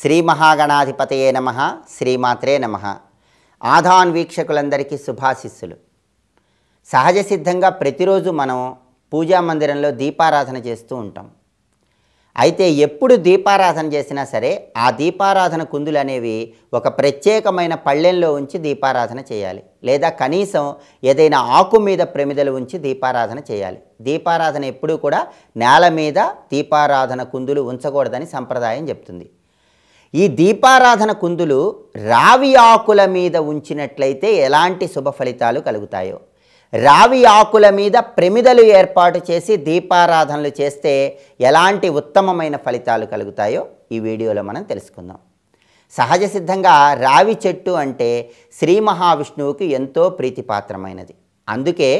శ్రీ మహాగణాధిపతయే నమ శ్రీమాత్రే నమ ఆధాన్ వీక్షకులందరికీ శుభాశిస్సులు సహజ సిద్ధంగా ప్రతిరోజు మనం పూజా మందిరంలో దీపారాధన చేస్తూ ఉంటాం అయితే ఎప్పుడు దీపారాధన చేసినా సరే ఆ దీపారాధన కుందులు అనేవి ఒక ప్రత్యేకమైన పళ్ళెంలో ఉంచి దీపారాధన చేయాలి లేదా కనీసం ఏదైనా ఆకు మీద ప్రమిదలు ఉంచి దీపారాధన చేయాలి దీపారాధన ఎప్పుడూ కూడా నేల మీద దీపారాధన కుందులు ఉంచకూడదని సంప్రదాయం చెప్తుంది ఈ దీపారాధన కుందులు రావి ఆకుల మీద ఉంచినట్లయితే ఎలాంటి శుభ ఫలితాలు కలుగుతాయో రావి ఆకుల మీద ప్రమిదలు ఏర్పాటు చేసి దీపారాధనలు చేస్తే ఎలాంటి ఉత్తమమైన ఫలితాలు కలుగుతాయో ఈ వీడియోలో మనం తెలుసుకుందాం సహజ సిద్ధంగా రావి చెట్టు అంటే శ్రీ మహావిష్ణువుకి ఎంతో ప్రీతిపాత్రమైనది అందుకే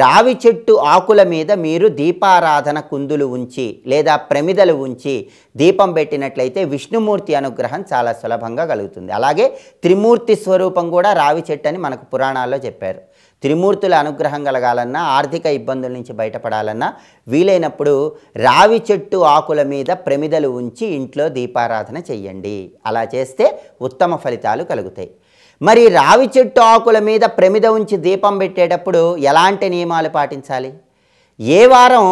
రావి చెట్టు ఆకుల మీద మీరు దీపారాధన కుందులు ఉంచి లేదా ప్రమిదలు ఉంచి దీపం పెట్టినట్లయితే విష్ణుమూర్తి అనుగ్రహం చాలా సులభంగా కలుగుతుంది అలాగే త్రిమూర్తి స్వరూపం కూడా రావి చెట్టు అని మనకు పురాణాల్లో చెప్పారు త్రిమూర్తుల అనుగ్రహం కలగాలన్నా ఆర్థిక ఇబ్బందుల నుంచి బయటపడాలన్నా వీలైనప్పుడు రావి చెట్టు ఆకుల మీద ప్రమిదలు ఉంచి ఇంట్లో దీపారాధన చెయ్యండి అలా చేస్తే ఉత్తమ ఫలితాలు కలుగుతాయి మరి రావి చెట్టు ఆకుల మీద ప్రమిద ఉంచి దీపం పెట్టేటప్పుడు ఎలాంటి నియమాలు పాటించాలి ఏ వారం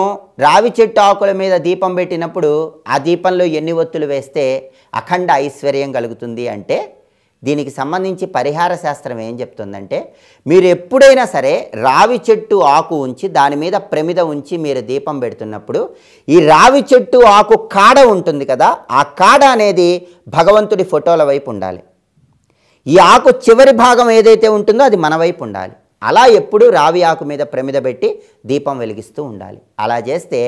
రావి చెట్టు ఆకుల మీద దీపం పెట్టినప్పుడు ఆ దీపంలో ఎన్ని ఒత్తులు వేస్తే అఖండ ఐశ్వర్యం కలుగుతుంది అంటే దీనికి సంబంధించి పరిహార శాస్త్రం ఏం చెప్తుందంటే మీరు ఎప్పుడైనా సరే రావి చెట్టు ఆకు ఉంచి దాని మీద ప్రమిద ఉంచి మీరు దీపం పెడుతున్నప్పుడు ఈ రావి చెట్టు ఆకు కాడ ఉంటుంది కదా ఆ కాడ అనేది భగవంతుడి ఫోటోల వైపు ఉండాలి ఈ ఆకు చివరి భాగం ఏదైతే ఉంటుందో అది మన వైపు ఉండాలి అలా ఎప్పుడూ రావి ఆకు మీద ప్రమిద పెట్టి దీపం వెలిగిస్తూ ఉండాలి అలా చేస్తే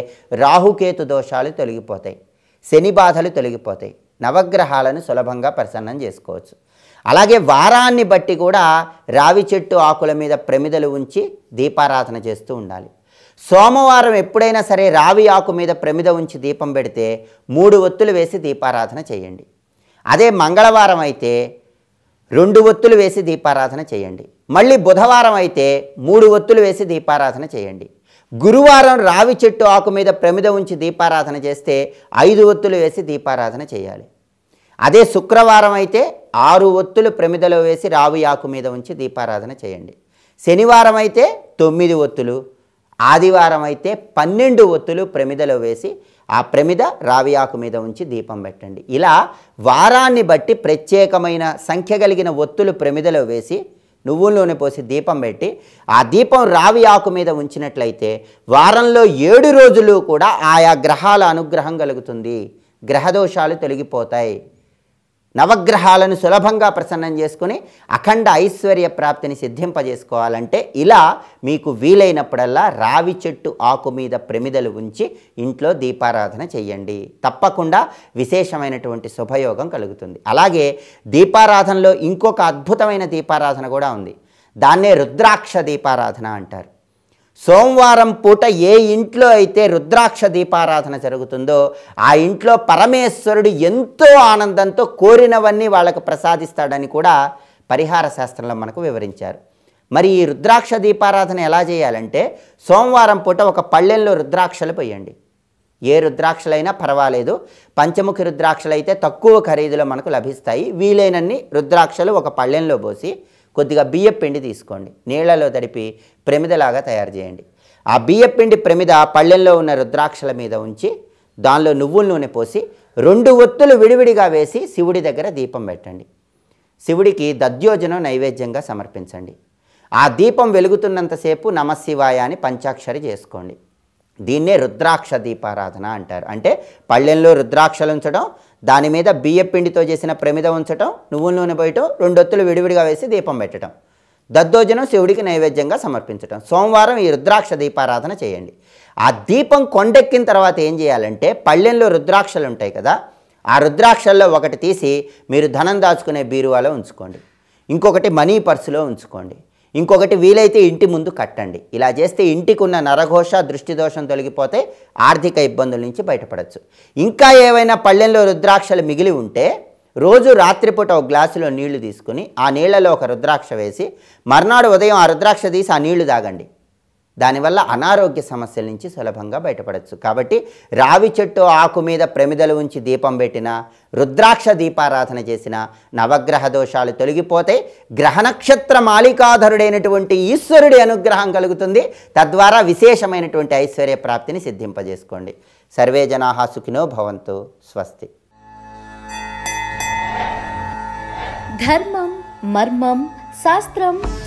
రాహుకేతు దోషాలు తొలగిపోతాయి శని బాధలు తొలగిపోతాయి నవగ్రహాలను సులభంగా ప్రసన్నం చేసుకోవచ్చు అలాగే వారాన్ని బట్టి కూడా రావి చెట్టు ఆకుల మీద ప్రమిదలు ఉంచి దీపారాధన చేస్తూ ఉండాలి సోమవారం ఎప్పుడైనా సరే రావి ఆకు మీద ప్రమిద ఉంచి దీపం పెడితే మూడు ఒత్తులు వేసి దీపారాధన చేయండి అదే మంగళవారం అయితే రెండు ఒత్తులు వేసి దీపారాధన చేయండి మళ్ళీ బుధవారం అయితే మూడు ఒత్తులు వేసి దీపారాధన చేయండి గురువారం రావి చెట్టు ఆకు మీద ప్రమిద ఉంచి దీపారాధన చేస్తే ఐదు ఒత్తులు వేసి దీపారాధన చేయాలి అదే శుక్రవారం అయితే ఆరు ఒత్తులు ప్రమిదలో వేసి రావి ఆకు మీద ఉంచి దీపారాధన చేయండి శనివారం అయితే తొమ్మిది ఒత్తులు ఆదివారం అయితే పన్నెండు ఒత్తులు ప్రమిదలో వేసి ఆ ప్రమిద రావి ఆకు మీద ఉంచి దీపం పెట్టండి ఇలా వారాన్ని బట్టి ప్రత్యేకమైన సంఖ్య కలిగిన ఒత్తులు ప్రమిదలో వేసి నువ్వుల నూనె పోసి దీపం పెట్టి ఆ దీపం రావి ఆకు మీద ఉంచినట్లయితే వారంలో ఏడు రోజులు కూడా ఆయా గ్రహాల అనుగ్రహం కలుగుతుంది గ్రహదోషాలు తొలగిపోతాయి నవగ్రహాలను సులభంగా ప్రసన్నం చేసుకుని అఖండ ఐశ్వర్య ప్రాప్తిని సిద్ధింపజేసుకోవాలంటే ఇలా మీకు వీలైనప్పుడల్లా రావి చెట్టు ఆకు మీద ప్రమిదలు ఉంచి ఇంట్లో దీపారాధన చేయండి తప్పకుండా విశేషమైనటువంటి శుభయోగం కలుగుతుంది అలాగే దీపారాధనలో ఇంకొక అద్భుతమైన దీపారాధన కూడా ఉంది దాన్నే రుద్రాక్ష దీపారాధన అంటారు సోమవారం పూట ఏ ఇంట్లో అయితే రుద్రాక్ష దీపారాధన జరుగుతుందో ఆ ఇంట్లో పరమేశ్వరుడు ఎంతో ఆనందంతో కోరినవన్నీ వాళ్ళకు ప్రసాదిస్తాడని కూడా పరిహార శాస్త్రంలో మనకు వివరించారు మరి ఈ రుద్రాక్ష దీపారాధన ఎలా చేయాలంటే సోమవారం పూట ఒక పళ్ళెంలో రుద్రాక్షలు పోయండి ఏ రుద్రాక్షలైనా పర్వాలేదు పంచముఖి రుద్రాక్షలు అయితే తక్కువ ఖరీదులో మనకు లభిస్తాయి వీలైనన్ని రుద్రాక్షలు ఒక పళ్ళెంలో పోసి కొద్దిగా బియ్యం పిండి తీసుకోండి నీళ్లలో తడిపి ప్రమిదలాగా తయారు చేయండి ఆ బియ్యం పిండి ప్రమిద పళ్ళెల్లో ఉన్న రుద్రాక్షల మీద ఉంచి దానిలో నువ్వుల నూనె పోసి రెండు ఒత్తులు విడివిడిగా వేసి శివుడి దగ్గర దీపం పెట్టండి శివుడికి దద్యోజనం నైవేద్యంగా సమర్పించండి ఆ దీపం వెలుగుతున్నంతసేపు నమశివాయ అని పంచాక్షరి చేసుకోండి దీన్నే రుద్రాక్ష దీపారాధన అంటారు అంటే పళ్ళెంలో రుద్రాక్షలు ఉంచడం దాని మీద బియ్యం పిండితో చేసిన ప్రమిద ఉంచటం నువ్వుల నూనె పోయటం రెండొత్తులు విడివిడిగా వేసి దీపం పెట్టడం దద్దోజనం శివుడికి నైవేద్యంగా సమర్పించటం సోమవారం ఈ రుద్రాక్ష దీపారాధన చేయండి ఆ దీపం కొండెక్కిన తర్వాత ఏం చేయాలంటే పళ్ళెంలో రుద్రాక్షలు ఉంటాయి కదా ఆ రుద్రాక్షల్లో ఒకటి తీసి మీరు ధనం దాచుకునే బీరువాలో ఉంచుకోండి ఇంకొకటి మనీ పర్సులో ఉంచుకోండి ఇంకొకటి వీలైతే ఇంటి ముందు కట్టండి ఇలా చేస్తే ఇంటికి ఉన్న నరఘోష దృష్టిదోషం తొలగిపోతే ఆర్థిక ఇబ్బందుల నుంచి బయటపడవచ్చు ఇంకా ఏవైనా పళ్ళెంలో రుద్రాక్షలు మిగిలి ఉంటే రోజు రాత్రిపూట ఒక గ్లాసులో నీళ్లు తీసుకుని ఆ నీళ్లలో ఒక రుద్రాక్ష వేసి మర్నాడు ఉదయం ఆ రుద్రాక్ష తీసి ఆ నీళ్లు తాగండి దానివల్ల అనారోగ్య సమస్యల నుంచి సులభంగా బయటపడవచ్చు కాబట్టి రావి చెట్టు ఆకు మీద ప్రమిదలు ఉంచి దీపం పెట్టినా రుద్రాక్ష దీపారాధన చేసిన నవగ్రహ దోషాలు తొలగిపోతే గ్రహ నక్షత్ర మాలికాధరుడైనటువంటి ఈశ్వరుడి అనుగ్రహం కలుగుతుంది తద్వారా విశేషమైనటువంటి ఐశ్వర్య ప్రాప్తిని సిద్ధింపజేసుకోండి సర్వే జనా సుఖినో భవంతు స్వస్తి ధర్మం మర్మం శాస్త్రం